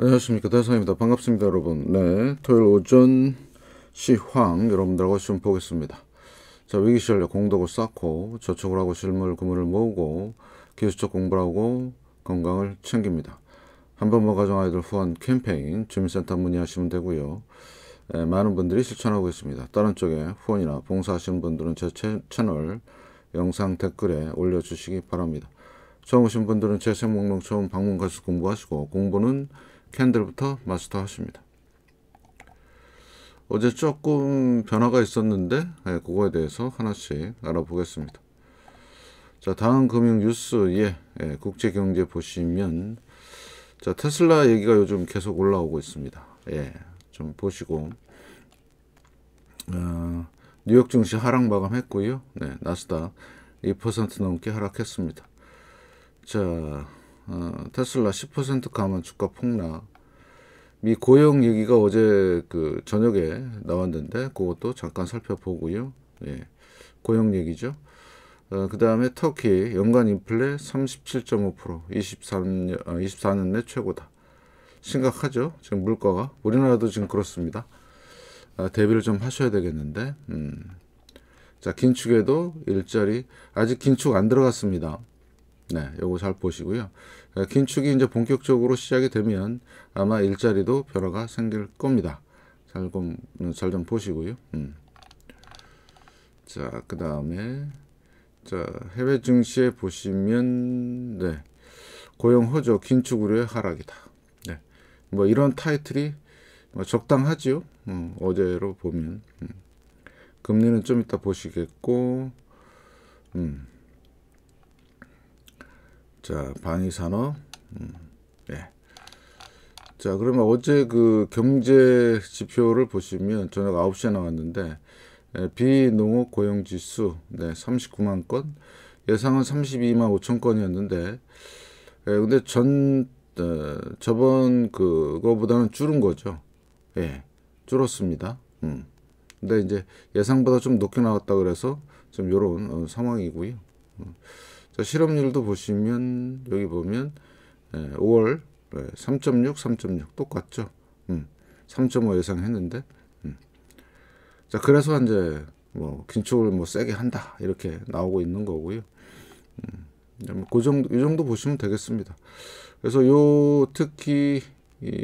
안녕하십니까 대상입니다 반갑습니다 여러분 네 토요일 오전 시황 여러분들과 좀 보겠습니다 자 위기실력 공덕을 쌓고 저축을 하고 실물 금을 모으고 기술적 공부를 하고 건강을 챙깁니다 한번만 가정아이들 후원 캠페인 주민센터 문의하시면 되고요 네, 많은 분들이 실천하고 있습니다 다른 쪽에 후원이나 봉사하시는 분들은 제 채널 영상 댓글에 올려주시기 바랍니다 처음 오신 분들은 제 생목록 처음 방문 가서 공부하시고 공부는 캔들부터 마스터하십니다. 어제 조금 변화가 있었는데 네, 그거에 대해서 하나씩 알아보겠습니다. 자 다음 금융 뉴스 예, 예 국제경제 보시면 자 테슬라 얘기가 요즘 계속 올라오고 있습니다. 예, 좀 보시고 어, 뉴욕 증시 하락 마감했고요. 네, 나스닥 2% 넘게 하락했습니다. 자 어, 테슬라 10% 감은 주가 폭락. 미 고용 얘기가 어제 그 저녁에 나왔는데 그것도 잠깐 살펴보고요. 예, 고용 얘기죠. 어, 그 다음에 터키 연간 인플레 37.5% 23년, 어, 24년 내 최고다. 심각하죠. 지금 물가가 우리나라도 지금 그렇습니다. 아, 대비를 좀 하셔야 되겠는데. 음. 자 긴축에도 일자리 아직 긴축 안 들어갔습니다. 네, 요거 잘 보시고요. 긴축이 이제 본격적으로 시작이 되면 아마 일자리도 변화가 생길 겁니다. 잘좀잘좀 음, 보시고요. 음. 자, 그 다음에 자 해외 증시에 보시면 네 고용 호조 긴축 우려의 하락이다. 네, 뭐 이런 타이틀이 뭐 적당하지요. 음, 어제로 보면 음. 금리는 좀 이따 보시겠고. 음. 자, 방위산업. 음, 네. 자, 그러면 어제 그 경제 지표를 보시면 저녁 9시에 나왔는데 예, 비농업 고용 지수 네, 39만 건 예상은 32만 5천 건이었는데 예, 근데 전 어, 저번 그거보다는 줄은 거죠. 예. 줄었습니다. 음. 근데 이제 예상보다 좀 높게 나왔다 그래서 좀 요런 어, 상황이고요. 음. 자, 실업률도 보시면 여기 보면 5월 3.6, 3.6 똑같죠. 음, 3.5 예상했는데. 음. 자, 그래서 이제 뭐 긴축을 뭐 세게 한다 이렇게 나오고 있는 거고요. 음, 뭐 그 정도 이 정도 보시면 되겠습니다. 그래서 요 특히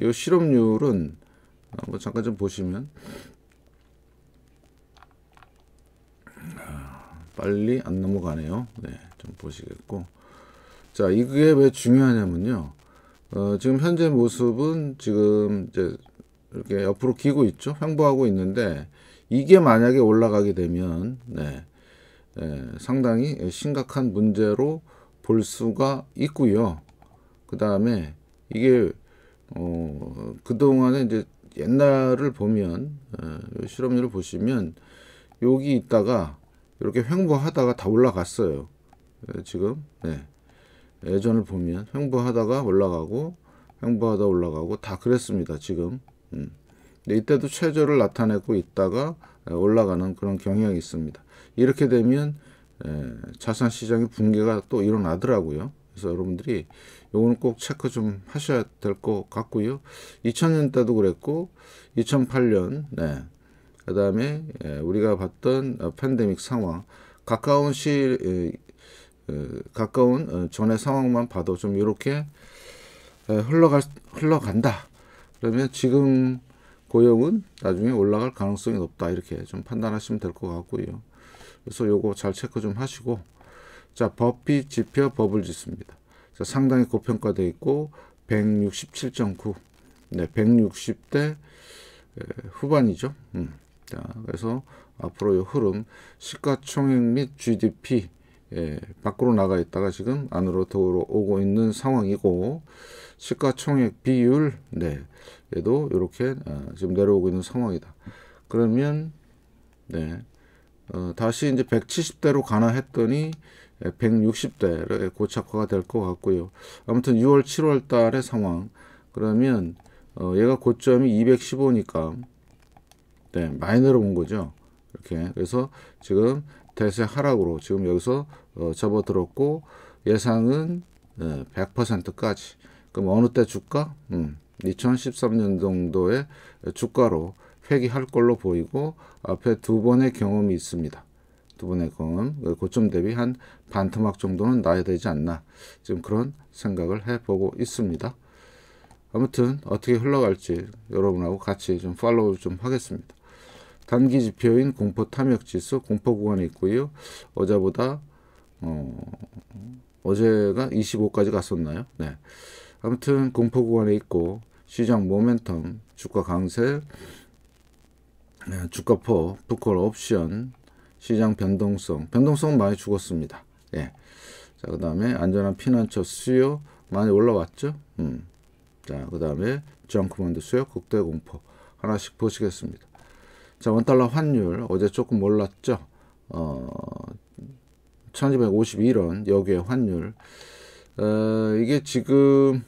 요 실업률은 한번 잠깐 좀 보시면 아, 빨리 안 넘어가네요. 네. 좀 보시겠고 자 이게 왜 중요하냐면요 어, 지금 현재 모습은 지금 이제 이렇게 옆으로 기고 있죠 횡보하고 있는데 이게 만약에 올라가게 되면 네, 네, 상당히 심각한 문제로 볼 수가 있고요 그 다음에 이게 어, 그동안에 이제 옛날을 보면 어, 실험률을 보시면 여기 있다가 이렇게 횡보하다가 다 올라갔어요 예, 지금 네. 예전을 보면 횡보하다가 올라가고 횡보하다 올라가고 다 그랬습니다. 지금 음. 근데 이때도 최저를 나타내고 있다가 예, 올라가는 그런 경향이 있습니다. 이렇게 되면 예, 자산 시장의 붕괴가 또 일어나더라고요. 그래서 여러분들이 요거는 꼭 체크 좀 하셔야 될 것 같고요. 2000년대도 그랬고 2008년 네. 그다음에 우리가 봤던 어, 팬데믹 상황 가까운 시일 어, 가까운 어, 전의 상황만 봐도 좀 이렇게 어, 흘러갈 흘러간다. 그러면 지금 고용은 나중에 올라갈 가능성이 높다 이렇게 좀 판단하시면 될 것 같고요. 그래서 요거 잘 체크 좀 하시고 자 버피 지표 버블 지수입니다. 자, 상당히 고평가돼 있고 167.9 네, 160대 후반이죠. 음. 자, 그래서 앞으로 의 흐름 시가총액 및 GDP 예, 밖으로 나가 있다가 지금 안으로 들어오고 있는 상황이고 시가총액 비율 네 얘도 이렇게 어, 아, 지금 내려오고 있는 상황이다 그러면 네 어, 다시 이제 170대로 가나 했더니 160대에 고착화가 될 것 같고요 아무튼 6월 7월 달의 상황 그러면 어, 얘가 고점이 215니까 네 많이 내려온 거죠 이렇게 그래서 지금 대세 하락으로 지금 여기서 어, 접어들었고 예상은 100%까지. 예, 그럼 어느 때 주가? 음, 2013년 정도에 주가로 회귀할 걸로 보이고 앞에 두 번의 경험이 있습니다. 두 번의 경험, 고점 대비 한 반토막 정도는 나야 되지 않나 지금 그런 생각을 해보고 있습니다. 아무튼 어떻게 흘러갈지 여러분하고 같이 좀 팔로우 좀 하겠습니다. 단기 지표인 공포 탐욕 지수 공포 구간이 있고요. 어제보다 어, 어제가 25까지 갔었나요? 네. 아무튼 공포 구간에 있고 시장 모멘텀, 주가 강세, 네, 주가 포, 푸콜 옵션, 시장 변동성, 변동성 많이 죽었습니다. 예. 자, 그 다음에 안전한 피난처 수요 많이 올라왔죠? 음. 자, 그 다음에 정크먼드 수요 극대 공포 하나씩 보시겠습니다. 자, 원달러 환율 어제 조금 올랐죠? 어, 1251원 여기에 환율 어, 이게 지금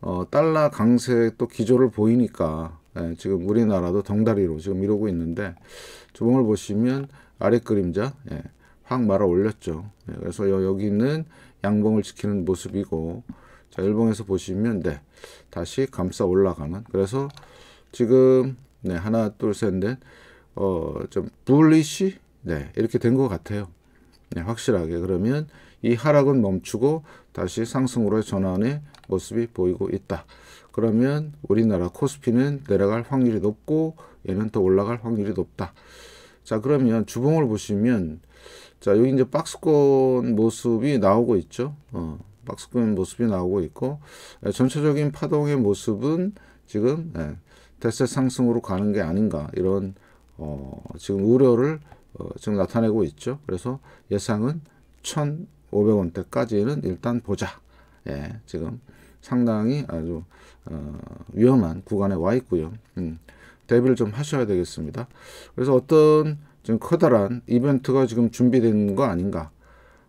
어, 달러 강세 또 기조를 보이니까 예, 지금 우리나라도 덩달이로 지금 이러고 있는데 조봉을 보시면 아래 그림자 예, 확 말아 올렸죠. 예, 그래서 여, 기는 양봉을 지키는 모습이고 자 일봉에서 보시면 네 다시 감싸 올라가는 그래서 지금 네 하나 둘 셋넷어좀 불리시 네 이렇게 된 것 같아요. 네, 확실하게 그러면 이 하락은 멈추고 다시 상승으로의 전환의 모습이 보이고 있다. 그러면 우리나라 코스피는 내려갈 확률이 높고 얘는 더 올라갈 확률이 높다. 자 그러면 주봉을 보시면 자 여기 이제 박스권 모습이 나오고 있죠. 어, 박스권 모습이 나오고 있고 예, 전체적인 파동의 모습은 지금 예, 대세 상승으로 가는 게 아닌가 이런 어, 지금 우려를 어, 지금 나타내고 있죠. 그래서 예상은 1,500원대까지는 일단 보자. 예, 지금 상당히 아주 어, 위험한 구간에 와 있고요. 음, 대비를 좀 하셔야 되겠습니다. 그래서 어떤 지금 커다란 이벤트가 지금 준비된 거 아닌가?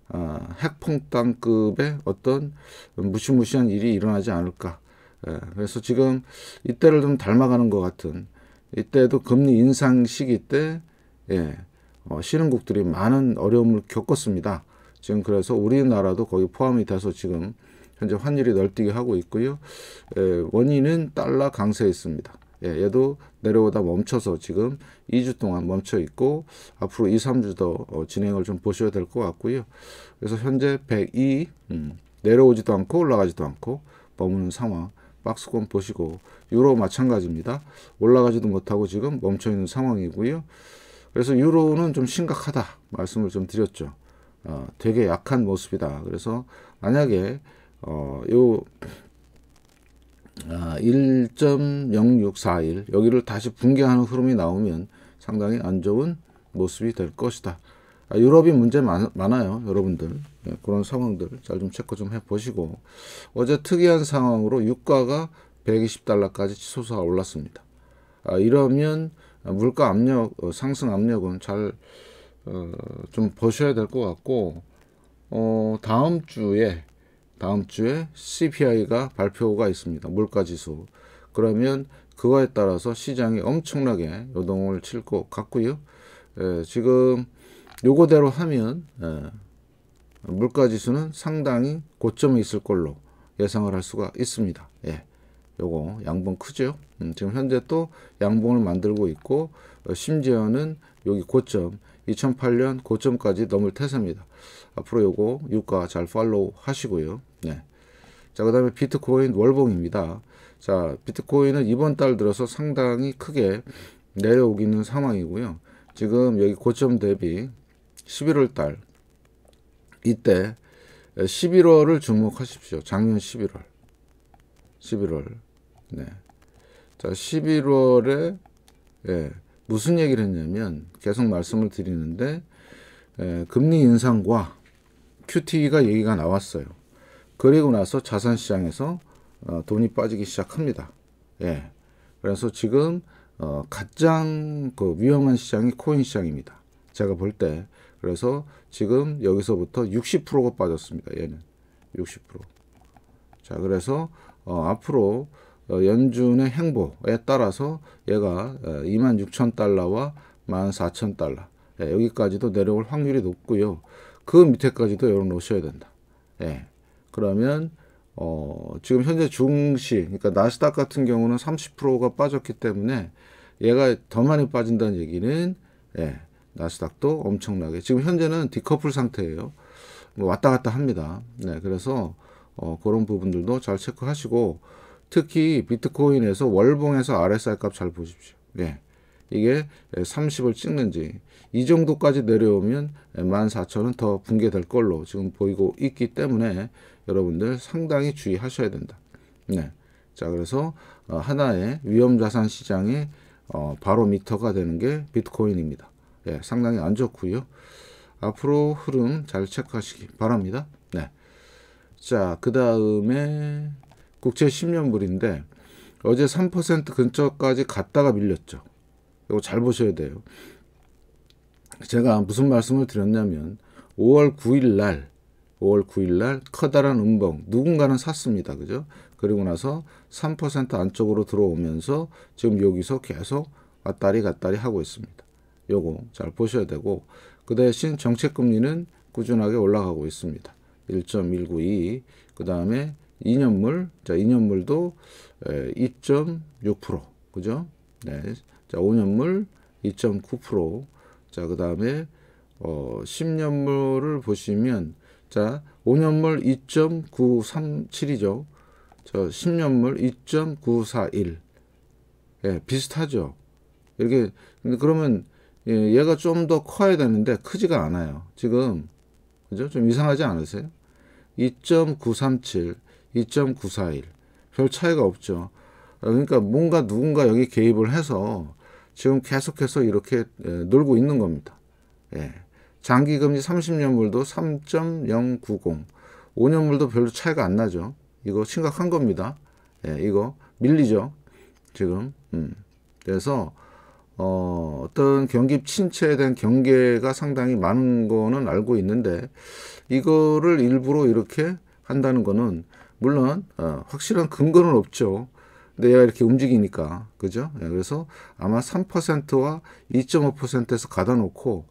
어, 핵폭탄급의 어떤 무시무시한 일이 일어나지 않을까? 예, 그래서 지금 이때를 좀 닮아가는 것 같은 이때도 금리 인상 시기 때 예, 어, 신흥국들이 많은 어려움을 겪었습니다. 지금 그래서 우리나라도 거기 포함이 돼서 지금 현재 환율이 널뛰게 하고 있고요. 에, 예, 원인은 달러 강세에 있습니다. 예, 얘도 내려오다 멈춰서 지금 2주 동안 멈춰 있고 앞으로 2, 3주 더 어, 진행을 좀 보셔야 될 것 같고요. 그래서 현재 102 음, 내려오지도 않고 올라가지도 않고 머무는 상황 박스권 보시고 유로 마찬가지입니다. 올라가지도 못하고 지금 멈춰 있는 상황이고요. 그래서 유로는 좀 심각하다 말씀을 좀 드렸죠. 어, 되게 약한 모습이다. 그래서 만약에 어, 요 아, 1.0641 여기를 다시 붕괴하는 흐름이 나오면 상당히 안 좋은 모습이 될 것이다. 아, 유럽이 문제 많, 아요 여러분들. 네, 그런 상황들 잘 좀 체크 좀 해보시고 어제 특이한 상황으로 유가가 120달러까지 치솟아 올랐습니다. 아, 이러면 아, 물가 압력 어, 상승 압력은 잘좀 어, 보셔야 될 것 같고 어, 다음 주에 다음 주에 CPI가 발표가 있습니다. 물가 지수. 그러면 그거에 따라서 시장이 엄청나게 요동을 칠 것 같고요. 예, 지금 요거대로 하면 예, 물가 지수는 상당히 고점에 있을 걸로 예상을 할 수가 있습니다. 예. 요거 양봉 크죠? 음, 지금 현재 또 양봉을 만들고 있고 어, 심지어는 여기 고점 2008년 고점까지 넘을 태세입니다. 앞으로 요거 유가 잘 팔로우 하시고요. 네. 자, 그 다음에 비트코인 월봉입니다. 자, 비트코인은 이번 달 들어서 상당히 크게 내려오기는 상황이고요. 지금 여기 고점 대비 11월 달 이때 11월을 주목하십시오. 작년 11월. 11월. 네. 자, 11월에 예, 무슨 얘기를 했냐면 계속 말씀을 드리는데 예, 금리 인상과 QT가 얘기가 나왔어요. 그리고 나서 자산 시장에서 어, 돈이 빠지기 시작합니다. 예. 그래서 지금 어, 가장 그 위험한 시장이 코인 시장입니다. 제가 볼 때. 그래서 지금 여기서부터 60%가 빠졌습니다. 얘는 60%. 자, 그래서 어, 앞으로 어, 연준의 행보에 따라서 얘가 26,000달러와 어, 14,000달러 예, 여기까지도 내려올 확률이 높고요. 그 밑에까지도 열어놓으셔야 된다. 예. 그러면 어, 지금 현재 중시, 그러니까 나스닥 같은 경우는 30%가 빠졌기 때문에 얘가 더 많이 빠진다는 얘기는 예, 나스닥도 엄청나게 지금 현재는 디커플 상태예요. 뭐 왔다 갔다 합니다. 네, 그래서 어, 그런 부분들도 잘 체크하시고 특히 비트코인에서 월봉에서 RSI 값잘 보십시오. 예. 이게 30을 찍는지 이 정도까지 내려오면 14,000은 더 붕괴될 걸로 지금 보이고 있기 때문에 여러분들 상당히 주의하셔야 된다. 네. 자, 그래서 어, 하나의 위험 자산 시장의 어, 바로미터가 되는 게 비트코인입니다. 예, 상당히 안 좋고요. 앞으로 흐름 잘 체크하시기 바랍니다. 네. 자, 그 다음에 국채 10년 물인데 어제 3% 근처까지 갔다가 밀렸죠. 이거 잘 보셔야 돼요. 제가 무슨 말씀을 드렸냐면 5월 9일 날 5월 9일 날 커다란 음봉 누군가는 샀습니다. 그죠? 그리고 나서 3% 안쪽으로 들어오면서 지금 여기서 계속 왔다리 갔다리 하고 있습니다. 요거 잘 보셔야 되고 그 대신 정책금리는 꾸준하게 올라가고 있습니다. 1.192 그 다음에 2년물, 자, 2년물도 2.6% 그죠? 네. 자, 5년물 2.9%. 자, 그다음에 어 10년물을 보시면 자, 5년물 2.937이죠. 저 10년물 2.941. 예, 비슷하죠. 이렇게 그러면 예, 얘가 좀 더 커야 되는데 크지가 않아요. 지금 그죠? 좀 이상하지 않으세요? 2.937 2.941. 별 차이가 없죠. 그러니까 뭔가 누군가 여기 개입을 해서 지금 계속해서 이렇게 예, 놀고 있는 겁니다. 예. 장기금리 30년물도 3.090. 5년물도 별로 차이가 안 나죠. 이거 심각한 겁니다. 예, 이거 밀리죠. 지금. 음. 그래서 어, 어떤 경기 침체에 대한 경계가 상당히 많은 거는 알고 있는데 이거를 일부러 이렇게 한다는 거는 물론 어, 확실한 근거는 없죠. 근데 얘가 이렇게 움직이니까 그죠? 예, 그래서 아마 3%와 2.5%에서 가둬놓고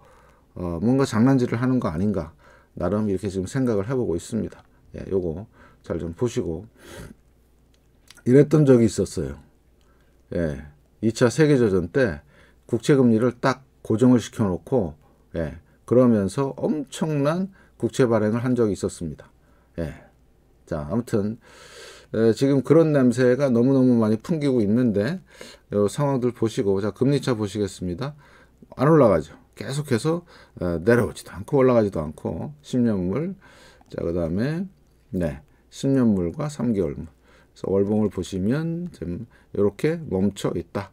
어, 뭔가 장난질을 하는 거 아닌가 나름 이렇게 지금 생각을 해보고 있습니다. 예, 요거 잘 좀 보시고 이랬던 적이 있었어요. 예, 2차 세계전때 국채금리를 딱 고정을 시켜놓고 예, 그러면서 엄청난 국채 발행을 한 적이 있었습니다. 예, 자, 아무튼 에, 지금 그런 냄새가 너무너무 많이 풍기고 있는데 요 상황들 보시고 자, 금리차 보시겠습니다. 안 올라가죠. 계속해서 에, 내려오지도 않고 올라가지도 않고 10년물 자, 그다음에 네. 10년물과 3개월물. 그래서 월봉을 보시면 지금 이렇게 멈춰 있다.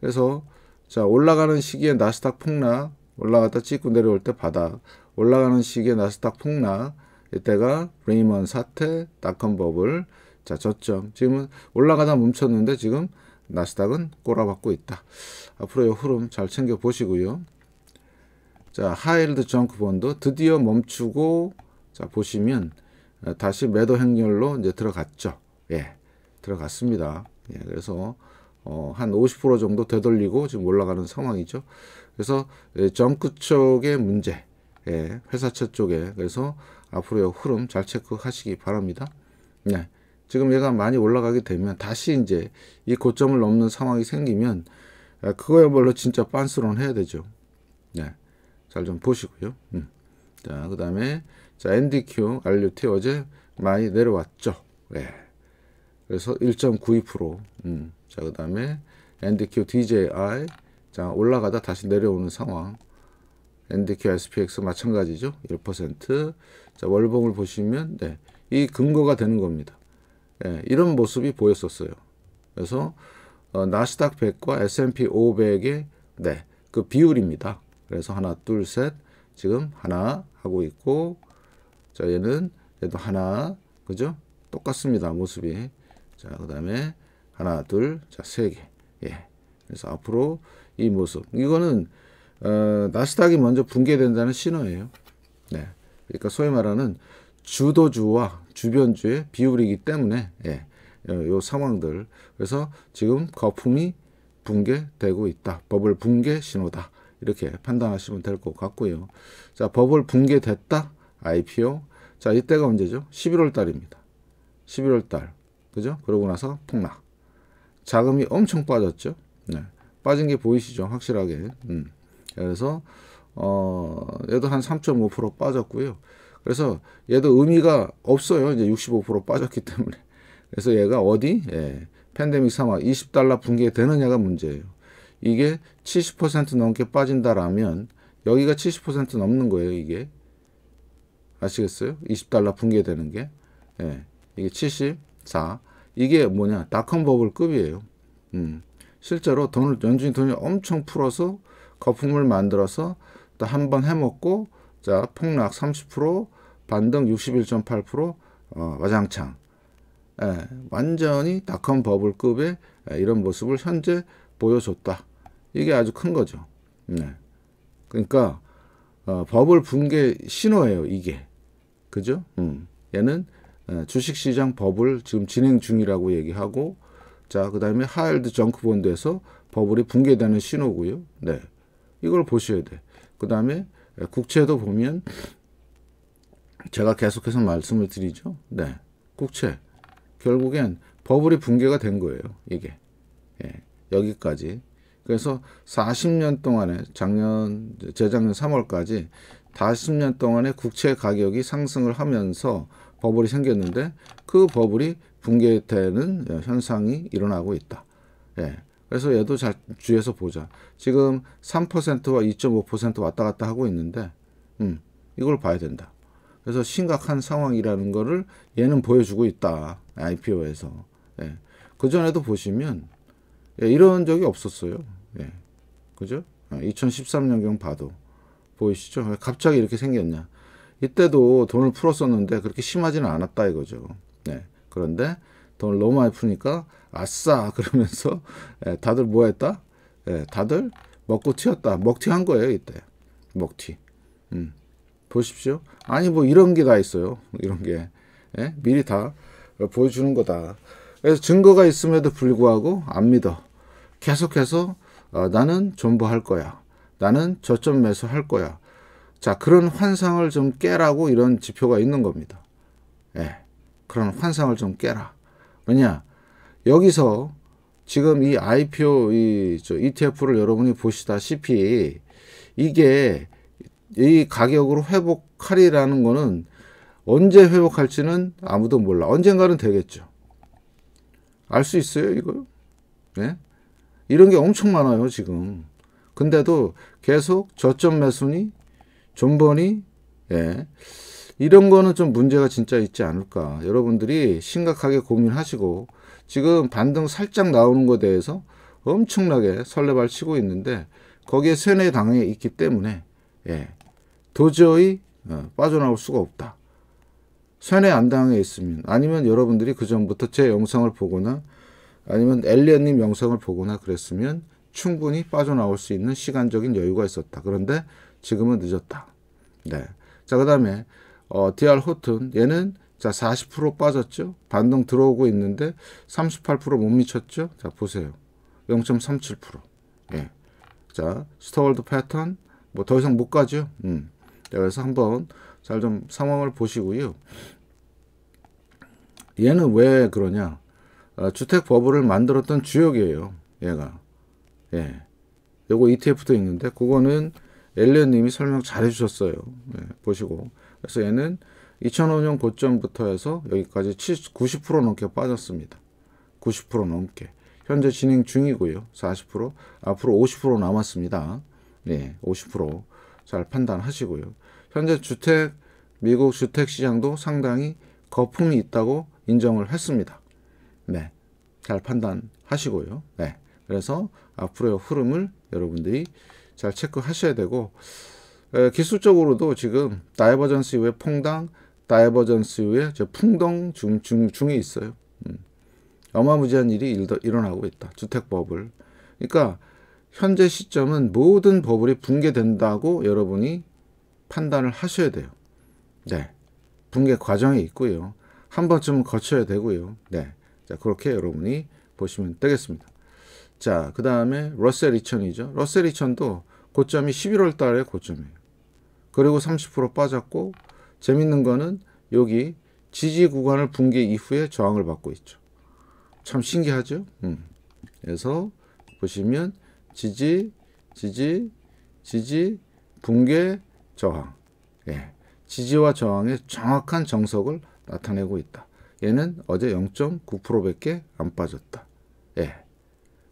그래서 자, 올라가는 시기에 나스닥 폭락 올라갔다 찍고 내려올 때 바닥 올라가는 시기에 나스닥 폭락 이때가 레이먼 사태, 닷컴 버블, 자 저점. 지금은 올라가다 멈췄는데 지금 나스닥은 꼬라박고 있다. 앞으로의 흐름 잘 챙겨 보시고요. 자 하이힐드 정크 본드 드디어 멈추고 자 보시면 어, 다시 매도 행렬로 이제 들어갔죠. 예, 들어갔습니다. 예, 그래서 어, 한 50% 정도 되돌리고 지금 올라가는 상황이죠. 그래서 예, 정크 쪽의 문제, 예, 회사채 쪽에 그래서 앞으로의 흐름 잘 체크하시기 바랍니다. 네. 지금 얘가 많이 올라가게 되면 다시 이제 이 고점을 넘는 상황이 생기면 아, 그거야말로 진짜 빤스런 해야 되죠. 네. 잘 좀 보시고요. 음. 자, 그 다음에 자 NDQ, RUT 어제 많이 내려왔죠. 네. 그래서 1.92% 음. 자, 그 다음에 NDQ, DJI 자 올라가다 다시 내려오는 상황 NDQ, SPX 마찬가지죠. 1% 자, 월봉을 보시면 네, 이 근거가 되는 겁니다. 네, 이런 모습이 보였었어요. 그래서 어, 나스닥 100과 S&P 500의 네, 그 비율입니다. 그래서 하나, 둘, 셋 지금 하나 하고 있고 자, 얘는 얘도 하나 그죠? 똑같습니다. 모습이. 자, 그다음에 하나, 둘, 자, 세 개. 예. 그래서 앞으로 이 모습. 이거는 어, 나스닥이 먼저 붕괴된다는 신호예요. 네. 그러니까 소위 말하는 주도주와 주변주의 비율이기 때문에 예, 어, 요 상황들 그래서 지금 거품이 붕괴되고 있다. 버블 붕괴 신호다. 이렇게 판단하시면 될 것 같고요. 자, 버블 붕괴됐다. IPO. 자, 이때가 언제죠? 11월 달입니다. 11월 달. 그죠? 그러고 나서 폭락. 자금이 엄청 빠졌죠? 네. 빠진 게 보이시죠? 확실하게. 음. 그래서 어, 얘도 한 3.5% 빠졌고요. 그래서 얘도 의미가 없어요. 이제 65% 빠졌기 때문에. 그래서 얘가 어디? 예, 팬데믹 상황 20달러 붕괴되느냐가 문제예요. 이게 70% 넘게 빠진다라면 여기가 70% 넘는 거예요, 이게. 아시겠어요? 20달러 붕괴되는 게. 예, 이게 74. 이게 뭐냐? 닷컴 버블 급이에요. 음. 실제로 돈을 연준이 돈을 엄청 풀어서 거품을 만들어서 또한번 해먹고 자 폭락 30% 반등 61.8% 어, 와장창 예, 완전히 닷컴 버블급의 예, 이런 모습을 현재 보여줬다. 이게 아주 큰 거죠. 네. 그러니까 어, 버블 붕괴 신호예요. 이게 그죠? 음. 얘는 예, 주식시장 버블 지금 진행 중이라고 얘기하고 자그 다음에 하일드 정크본드에서 버블이 붕괴되는 신호고요. 네, 이걸 보셔야 돼. 그 다음에 국채도 보면 제가 계속해서 말씀을 드리죠. 네. 국채. 결국엔 버블이 붕괴가 된 거예요. 이게. 예. 여기까지. 그래서 40년 동안에 작년, 재작년 3월까지 40년 동안에 국채 가격이 상승을 하면서 버블이 생겼는데 그 버블이 붕괴되는 현상이 일어나고 있다. 예. 그래서 얘도 잘 주의해서 보자. 지금 3%와 2.5% 왔다 갔다 하고 있는데 음, 이걸 봐야 된다. 그래서 심각한 상황이라는 거를 얘는 보여주고 있다. IPO에서. 예. 그전에도 보시면 예, 이런 적이 없었어요. 예. 그죠? 2013년경 아, 봐도 보이시죠? 갑자기 이렇게 생겼냐. 이때도 돈을 풀었었는데 그렇게 심하지는 않았다 이거죠. 네. 그런데 돈을 너무 많이 푸니까 아싸 그러면서 예, 다들 뭐 했다? 예, 다들 먹고 튀었다. 먹튀한 거예요 이때. 먹튀. 음. 보십시오. 아니 뭐 이런 게 다 있어요. 이런 게 예? 미리 다 보여주는 거다. 그래서 증거가 있음에도 불구하고 안 믿어. 계속해서 어, 나는 존버할 거야. 나는 저점 매수 할 거야. 자 그런 환상을 좀 깨라고 이런 지표가 있는 겁니다. 예. 그런 환상을 좀 깨라. 왜냐? 여기서 지금 이 IPO 이저 ETF를 여러분이 보시다시피 이게 이 가격으로 회복하리라는 거는 언제 회복할지는 아무도 몰라. 언젠가는 되겠죠. 알 수 있어요, 이걸? 네? 예? 이런 게 엄청 많아요, 지금. 근데도 계속 저점 매수니, 존버니, 예. 이런 거는 좀 문제가 진짜 있지 않을까. 여러분들이 심각하게 고민하시고 지금 반등 살짝 나오는 거에 대해서 엄청나게 설레발 치고 있는데 거기에 세뇌 당해 있기 때문에 예, 도저히 어, 빠져나올 수가 없다. 세뇌 안 당해 있으면 아니면 여러분들이 그 전부터 제 영상을 보거나 아니면 엘리언님 영상을 보거나 그랬으면 충분히 빠져나올 수 있는 시간적인 여유가 있었다. 그런데 지금은 늦었다. 네. 자, 그 다음에 어, DR 호튼 얘는 자40% 빠졌죠. 반등 들어오고 있는데 38%못 미쳤죠. 자 보세요. 0.37% 예. 자 스토월드 패턴 뭐 더 이상 못 가죠. 음. 그래서 한번 잘 좀 상황을 보시고요. 얘는 왜 그러냐? 어, 주택 버블을 만들었던 주역이에요. 얘가. 예. 요거 ETF도 있는데 그거는 엘리언 님이 설명 잘 해주셨어요. 예, 보시고 그래서 얘는 2005년 고점부터 해서 여기까지 70, 90% 넘게 빠졌습니다. 90% 넘게. 현재 진행 중이고요. 40% 앞으로 50% 남았습니다. 예, 50%잘 판단하시고요. 현재 주택 미국 주택 시장도 상당히 거품이 있다고 인정을 했습니다. 네. 잘 판단하시고요. 네. 그래서 앞으로의 흐름을 여러분들이 잘 체크하셔야 되고 기술적으로도 지금 다이버전스 이후에 퐁당, 다이버전스 이후에 저 풍동 중, 중, 중에 있어요. 음. 어마무지한 일이 일, 일어나고 있다. 주택법을. 그러니까 현재 시점은 모든 버블이 붕괴된다고 여러분이 판단을 하셔야 돼요. 네. 붕괴 과정이 있고요. 한 번쯤은 거쳐야 되고요. 네. 자, 그렇게 여러분이 보시면 되겠습니다. 자, 그 다음에 러셀 2000이죠. 러셀 2000도 고점이 11월 달에 고점이에요. 그리고 30% 빠졌고 재밌는 거는 여기 지지 구간을 붕괴 이후에 저항을 받고 있죠. 참 신기하죠? 음. 그래서 보시면 지지, 지지, 지지, 붕괴, 저항. 예. 지지와 저항의 정확한 정석을 나타내고 있다. 얘는 어제 0.9%밖에 안 빠졌다. 예.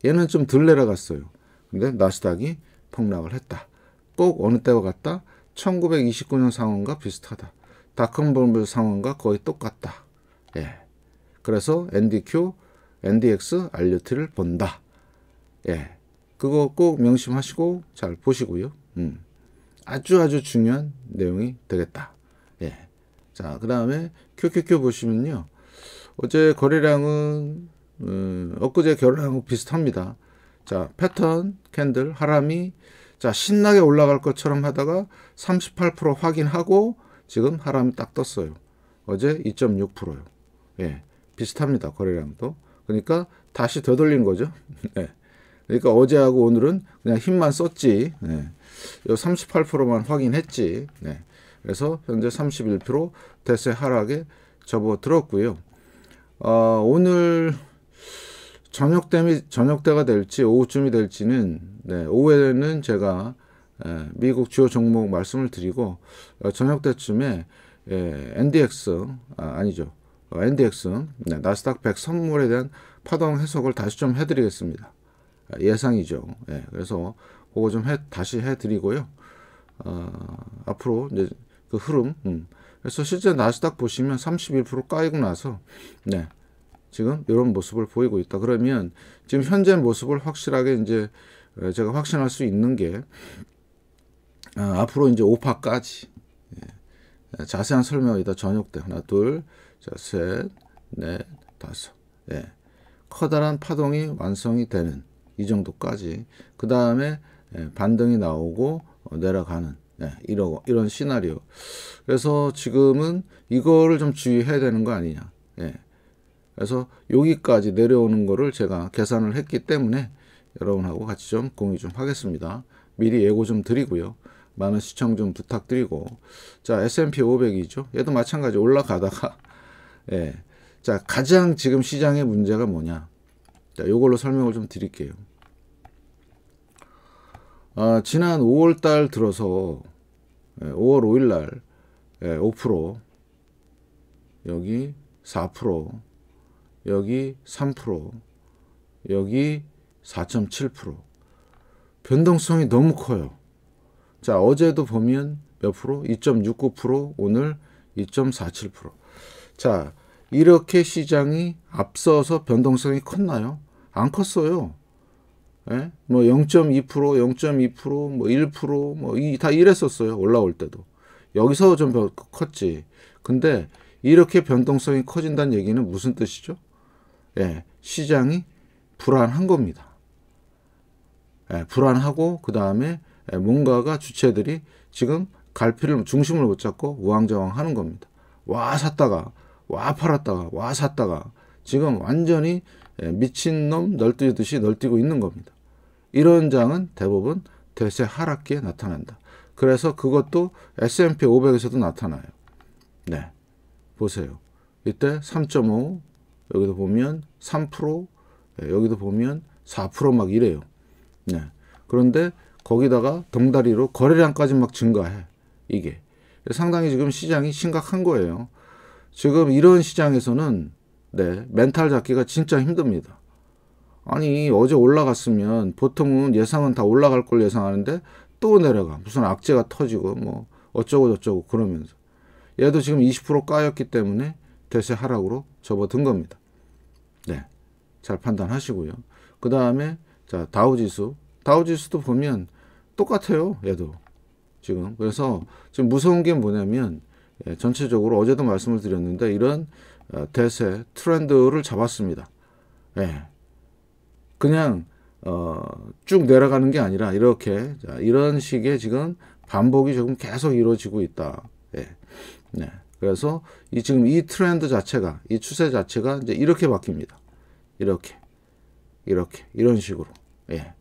얘는 좀 덜 내려갔어요. 근데 나스닥이 폭락을 했다. 꼭 어느 때와 같다? 1929년 상황과 비슷하다. 다크범블 상황과 거의 똑같다. 예. 그래서 NDQ, NDX, RUT를 본다. 예. 그거 꼭 명심하시고 잘 보시고요. 음. 아주 아주 중요한 내용이 되겠다. 예. 자, 그 다음에 QQQ 보시면요. 어제 거래량은, 음, 엊그제 결혼하고 비슷합니다. 자, 패턴, 캔들, 하람이 자, 신나게 올라갈 것처럼 하다가 38% 확인하고 지금 하람이 딱 떴어요. 어제 2.6%요. 예. 비슷합니다. 거래량도. 그러니까 다시 되돌린 거죠. 예. 그러니까 어제하고 오늘은 그냥 힘만 썼지. 예. 요 38%만 확인했지. 예. 그래서 현재 31% 대세 하락에 접어들었고요. 어, 오늘 저녁 때이 저녁 때가 될지 오후쯤이 될지는 네, 오후에는 제가 예, 미국 주요 종목 말씀을 드리고 어, 저녁 때쯤에 예, NDX 아, 아니죠 어, NDX 네, 나스닥 100 선물에 대한 파동 해석을 다시 좀 해드리겠습니다 아, 예상이죠 예, 그래서 그거 좀 해, 다시 해드리고요 어, 앞으로 이제 그 흐름 음. 그래서 실제 나스닥 보시면 31% 까이고 나서 네, 지금 이런 모습을 보이고 있다. 그러면 지금 현재 모습을 확실하게 이제 제가 확신할 수 있는 게 아, 앞으로 이제 오파까지 예. 자세한 설명이다. 저녁 때 하나 둘, 셋, 넷, 다섯. 예. 커다란 파동이 완성이 되는 이 정도까지 그 다음에 예, 반등이 나오고 어, 내려가는 예, 이런 이런 시나리오. 그래서 지금은 이거를 좀 주의해야 되는 거 아니냐. 예. 그래서 여기까지 내려오는 거를 제가 계산을 했기 때문에 여러분하고 같이 좀 공유 좀 하겠습니다. 미리 예고 좀 드리고요. 많은 시청 좀 부탁드리고 자 S&P 500이죠. 얘도 마찬가지 올라가다가 예. 자 가장 지금 시장의 문제가 뭐냐 자 요걸로 설명을 좀 드릴게요. 아, 지난 5월달 들어서 5월 5일날 5% 여기 여기 3%, 여기 4.7%. 변동성이 너무 커요. 자, 어제도 보면 몇 프로? 2.69%, 오늘 2.47%. 자, 이렇게 시장이 앞서서 변동성이 컸나요? 안 컸어요. 예? 뭐 0.2%, 0.2%, 뭐 1%, 뭐다 이랬었어요. 올라올 때도. 여기서 좀 컸지. 근데 이렇게 변동성이 커진다는 얘기는 무슨 뜻이죠? 예, 시장이 불안한 겁니다. 예, 불안하고 그 다음에 예, 뭔가가 주체들이 지금 갈피를 중심을 못 잡고 우왕좌왕 하는 겁니다. 와 샀다가 와 팔았다가 와 샀다가 지금 완전히 예, 미친놈 널뛰듯이 널뛰고 있는 겁니다. 이런 장은 대부분 대세 하락기에 나타난다. 그래서 그것도 S&P 500에서도 나타나요. 네. 보세요. 이때 여기도 보면 3%, 예, 여기도 보면 4%막 이래요. 네. 그런데 거기다가 덩달이로 거래량까지 막 증가해. 이게. 상당히 지금 시장이 심각한 거예요. 지금 이런 시장에서는 네, 멘탈 잡기가 진짜 힘듭니다. 아니, 어제 올라갔으면 보통은 예상은 다 올라갈 걸 예상하는데 또 내려가. 무슨 악재가 터지고 뭐 어쩌고저쩌고 그러면서. 얘도 지금 20% 까였기 때문에 대세 하락으로 접어든 겁니다. 잘 판단하시고요. 그 다음에 자 다우지수 다우지수도 보면 똑같아요. 얘도 지금 그래서 지금 무서운 게 뭐냐면 예, 전체적으로 어제도 말씀을 드렸는데 이런 어, 대세 트렌드를 잡았습니다. 예. 그냥 어, 쭉 내려가는 게 아니라 이렇게 자, 이런 식의 지금 반복이 조금 계속 이루어지고 있다. 예. 네. 그래서 이 지금 이 트렌드 자체가 이 추세 자체가 이제 이렇게 바뀝니다. 이렇게 이렇게 이런 식으로 예.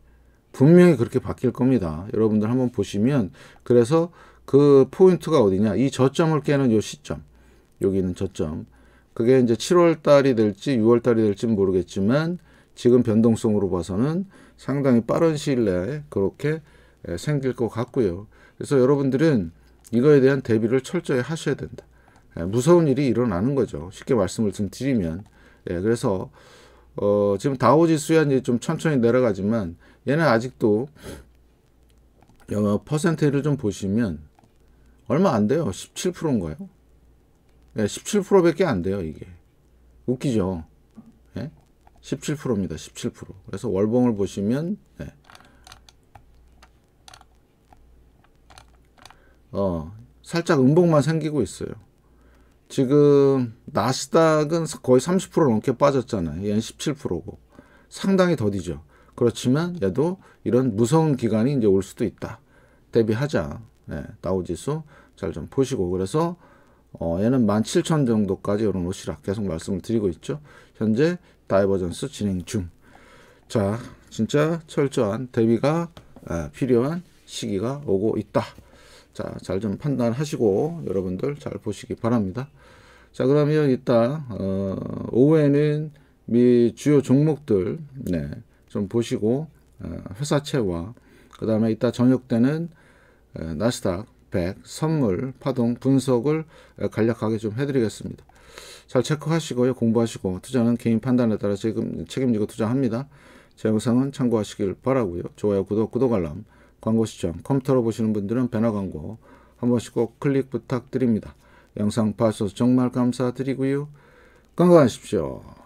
분명히 그렇게 바뀔 겁니다. 여러분들 한번 보시면 그래서 그 포인트가 어디냐 이 저점을 깨는 요 시점 여기는 저점 그게 이제 7월 달이 될지 6월 달이 될지 모르겠지만 지금 변동성으로 봐서는 상당히 빠른 시일 내에 그렇게 예, 생길 것 같고요. 그래서 여러분들은 이거에 대한 대비를 철저히 하셔야 된다. 예, 무서운 일이 일어나는 거죠. 쉽게 말씀을 좀 드리면. 예, 그래서 어, 지금 다오지수야 이제 좀 천천히 내려가지만 얘는 아직도 영 어, 퍼센트를좀 보시면 얼마 안 돼요. 17%인가요? 네, 17%밖에 안 돼요. 이게 웃기죠. 네? 17%입니다. 17%. 그래서 월봉을 보시면 네. 어, 살짝 음봉만 생기고 있어요. 지금 나스닥은 거의 30% 넘게 빠졌잖아요. 얘는 17%고 상당히 더디죠. 그렇지만 얘도 이런 무서운 기간이 이제 올 수도 있다. 대비하자. 네, 다우지수 잘 좀 보시고 그래서 어, 얘는 17,000 정도까지 이런 옷이라 계속 말씀을 드리고 있죠. 현재 다이버전스 진행 중. 자, 진짜 철저한 대비가 에, 필요한 시기가 오고 있다. 자, 잘 좀 판단하시고 여러분들 잘 보시기 바랍니다. 자 그러면 이따 어, 오후에는 미 주요 종목들 네, 좀 보시고 어, 회사채와 그 다음에 이따 저녁 때는 에, 어, 나스닥 100 선물 파동 분석을 에, 어, 간략하게 좀 해드리겠습니다. 잘 체크하시고요. 공부하시고 투자는 개인 판단에 따라 지금 책임지고 투자합니다. 제 영상은 참고하시길 바라고요. 좋아요, 구독, 구독 알람, 광고 시청, 컴퓨터로 보시는 분들은 배너 광고 한 번씩 꼭 클릭 부탁드립니다. 영상 봐주셔서 정말 감사드리고요. 건강하십시오.